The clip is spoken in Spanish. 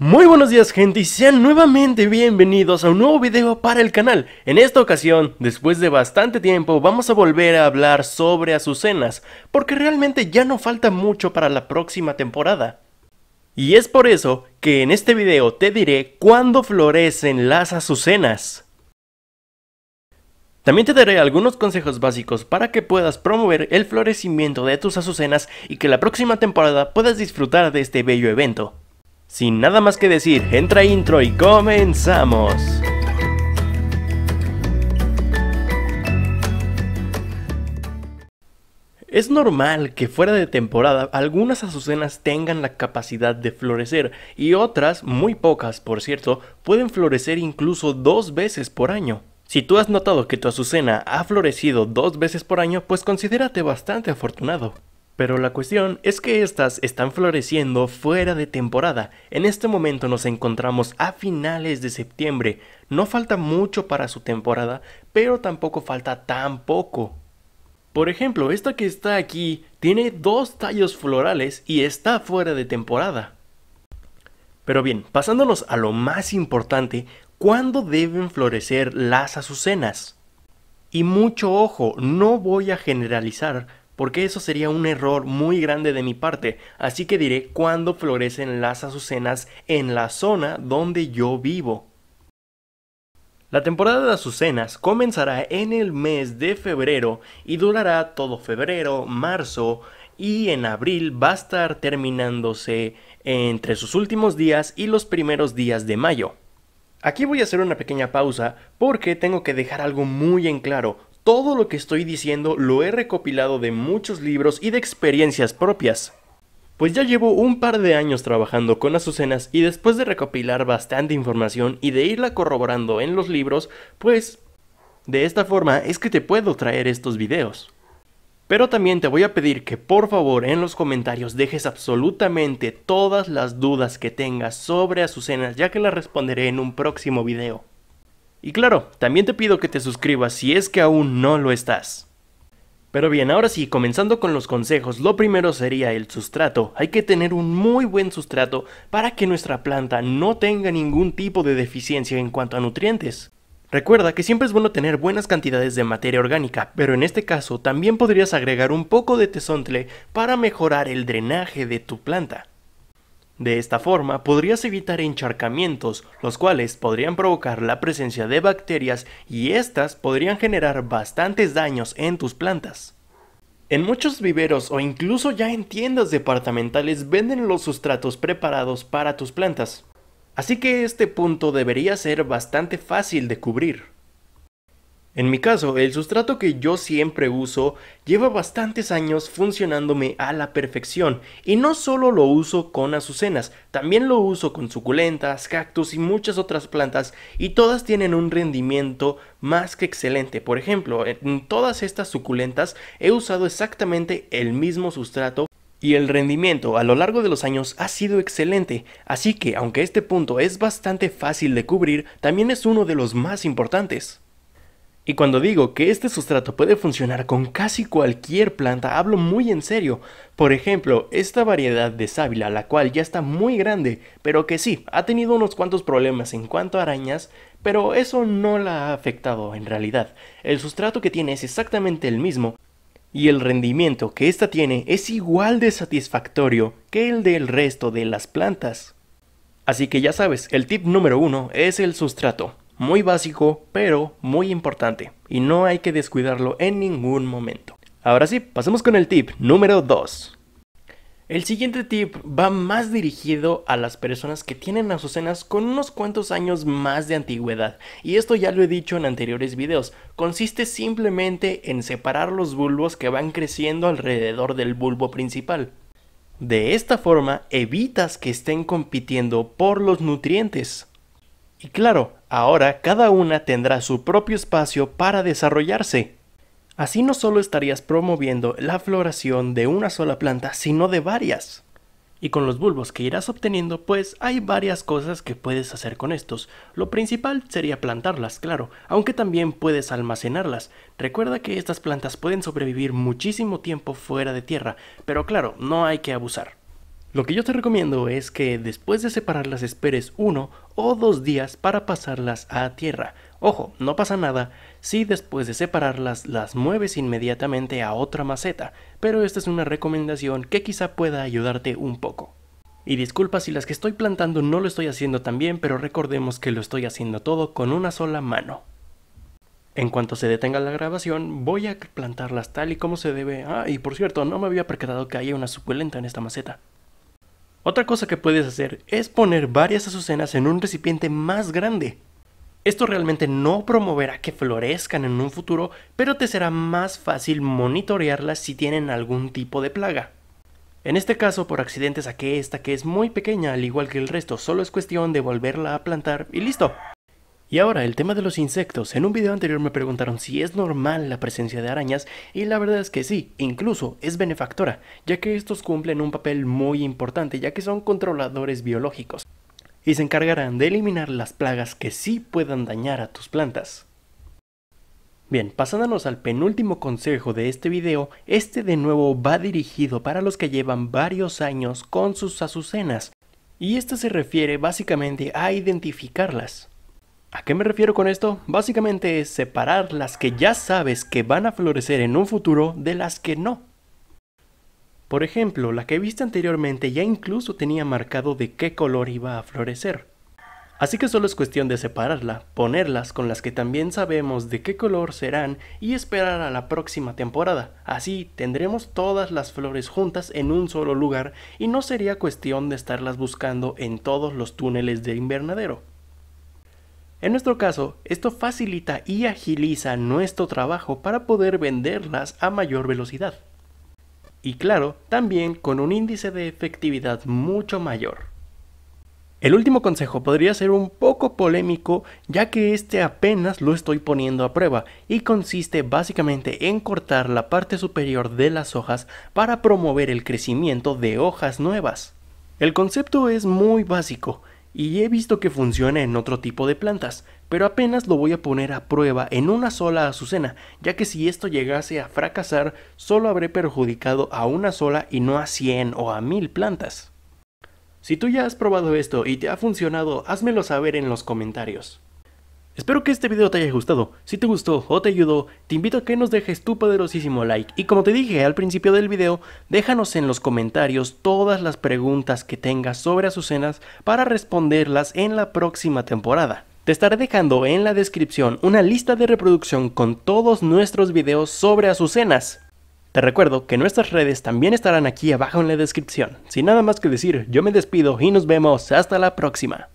Muy buenos días gente y sean nuevamente bienvenidos a un nuevo video para el canal. En esta ocasión, después de bastante tiempo, vamos a volver a hablar sobre Azucenas, porque realmente ya no falta mucho para la próxima temporada. Y es por eso que en este video te diré cuándo florecen las Azucenas. También te daré algunos consejos básicos para que puedas promover el florecimiento de tus azucenas y que la próxima temporada puedas disfrutar de este bello evento. Sin nada más que decir, entra intro y comenzamos. Es normal que fuera de temporada algunas azucenas tengan la capacidad de florecer y otras, muy pocas por cierto, pueden florecer incluso dos veces por año. Si tú has notado que tu azucena ha florecido dos veces por año, pues considérate bastante afortunado. Pero la cuestión es que estas están floreciendo fuera de temporada. En este momento nos encontramos a finales de septiembre. No falta mucho para su temporada, pero tampoco falta tan poco. Por ejemplo, esta que está aquí tiene dos tallos florales y está fuera de temporada. Pero bien, pasándonos a lo más importante, ¿cuándo deben florecer las azucenas? Y mucho ojo, no voy a generalizar, porque eso sería un error muy grande de mi parte, así que diré cuándo florecen las azucenas en la zona donde yo vivo. La temporada de azucenas comenzará en el mes de febrero y durará todo febrero, marzo y en abril va a estar terminándose entre sus últimos días y los primeros días de mayo. Aquí voy a hacer una pequeña pausa porque tengo que dejar algo muy en claro. Todo lo que estoy diciendo lo he recopilado de muchos libros y de experiencias propias. Pues ya llevo un par de años trabajando con azucenas y después de recopilar bastante información y de irla corroborando en los libros, pues de esta forma es que te puedo traer estos videos. Pero también te voy a pedir que por favor en los comentarios dejes absolutamente todas las dudas que tengas sobre azucenas ya que las responderé en un próximo video. Y claro, también te pido que te suscribas si es que aún no lo estás. Pero bien, ahora sí, comenzando con los consejos, lo primero sería el sustrato. Hay que tener un muy buen sustrato para que nuestra planta no tenga ningún tipo de deficiencia en cuanto a nutrientes. Recuerda que siempre es bueno tener buenas cantidades de materia orgánica, pero en este caso también podrías agregar un poco de tesontle para mejorar el drenaje de tu planta. De esta forma podrías evitar encharcamientos, los cuales podrían provocar la presencia de bacterias y estas podrían generar bastantes daños en tus plantas. En muchos viveros o incluso ya en tiendas departamentales venden los sustratos preparados para tus plantas. Así que este punto debería ser bastante fácil de cubrir. En mi caso, el sustrato que yo siempre uso lleva bastantes años funcionándome a la perfección y no solo lo uso con azucenas, también lo uso con suculentas, cactus y muchas otras plantas y todas tienen un rendimiento más que excelente. Por ejemplo, en todas estas suculentas he usado exactamente el mismo sustrato y el rendimiento a lo largo de los años ha sido excelente, así que aunque este punto es bastante fácil de cubrir, también es uno de los más importantes. Y cuando digo que este sustrato puede funcionar con casi cualquier planta, hablo muy en serio. Por ejemplo, esta variedad de sábila, la cual ya está muy grande, pero que sí, ha tenido unos cuantos problemas en cuanto a arañas, pero eso no la ha afectado en realidad. El sustrato que tiene es exactamente el mismo, y el rendimiento que ésta tiene es igual de satisfactorio que el del resto de las plantas. Así que ya sabes, el tip número uno es el sustrato muy básico, pero muy importante, y no hay que descuidarlo en ningún momento. Ahora sí, pasemos con el tip número 2. El siguiente tip va más dirigido a las personas que tienen azucenas con unos cuantos años más de antigüedad, y esto ya lo he dicho en anteriores videos, consiste simplemente en separar los bulbos que van creciendo alrededor del bulbo principal. De esta forma evitas que estén compitiendo por los nutrientes. Y claro, Ahora cada una tendrá su propio espacio para desarrollarse. Así no solo estarías promoviendo la floración de una sola planta, sino de varias. Y con los bulbos que irás obteniendo, pues hay varias cosas que puedes hacer con estos. Lo principal sería plantarlas, claro, aunque también puedes almacenarlas. Recuerda que estas plantas pueden sobrevivir muchísimo tiempo fuera de tierra, pero claro, no hay que abusar. Lo que yo te recomiendo es que después de separarlas esperes uno o dos días para pasarlas a tierra. Ojo, no pasa nada si después de separarlas las mueves inmediatamente a otra maceta, pero esta es una recomendación que quizá pueda ayudarte un poco. Y disculpa si las que estoy plantando no lo estoy haciendo tan bien, pero recordemos que lo estoy haciendo todo con una sola mano. En cuanto se detenga la grabación, voy a plantarlas tal y como se debe. Ah, y por cierto, no me había percatado que haya una suculenta en esta maceta. Otra cosa que puedes hacer es poner varias azucenas en un recipiente más grande. Esto realmente no promoverá que florezcan en un futuro, pero te será más fácil monitorearlas si tienen algún tipo de plaga. En este caso, por accidente saqué esta que es muy pequeña al igual que el resto, solo es cuestión de volverla a plantar y listo. Y ahora, el tema de los insectos. En un video anterior me preguntaron si es normal la presencia de arañas y la verdad es que sí, incluso es benefactora, ya que estos cumplen un papel muy importante, ya que son controladores biológicos y se encargarán de eliminar las plagas que sí puedan dañar a tus plantas. Bien, pasándonos al penúltimo consejo de este video, este de nuevo va dirigido para los que llevan varios años con sus azucenas, y este se refiere básicamente a identificarlas. ¿A qué me refiero con esto? Básicamente es separar las que ya sabes que van a florecer en un futuro de las que no. Por ejemplo, la que viste anteriormente ya incluso tenía marcado de qué color iba a florecer. Así que solo es cuestión de separarla, ponerlas con las que también sabemos de qué color serán y esperar a la próxima temporada. Así tendremos todas las flores juntas en un solo lugar y no sería cuestión de estarlas buscando en todos los túneles del invernadero. En nuestro caso, esto facilita y agiliza nuestro trabajo para poder venderlas a mayor velocidad. Y claro, también con un índice de efectividad mucho mayor. El último consejo podría ser un poco polémico ya que este apenas lo estoy poniendo a prueba y consiste básicamente en cortar la parte superior de las hojas para promover el crecimiento de hojas nuevas. El concepto es muy básico, y he visto que funciona en otro tipo de plantas, pero apenas lo voy a poner a prueba en una sola azucena, ya que si esto llegase a fracasar, solo habré perjudicado a una sola y no a 100 o a 1000 plantas. Si tú ya has probado esto y te ha funcionado, házmelo saber en los comentarios. Espero que este video te haya gustado, si te gustó o te ayudó, te invito a que nos dejes tu poderosísimo like y como te dije al principio del video, déjanos en los comentarios todas las preguntas que tengas sobre Azucenas para responderlas en la próxima temporada. Te estaré dejando en la descripción una lista de reproducción con todos nuestros videos sobre Azucenas. Te recuerdo que nuestras redes también estarán aquí abajo en la descripción. Sin nada más que decir, yo me despido y nos vemos hasta la próxima.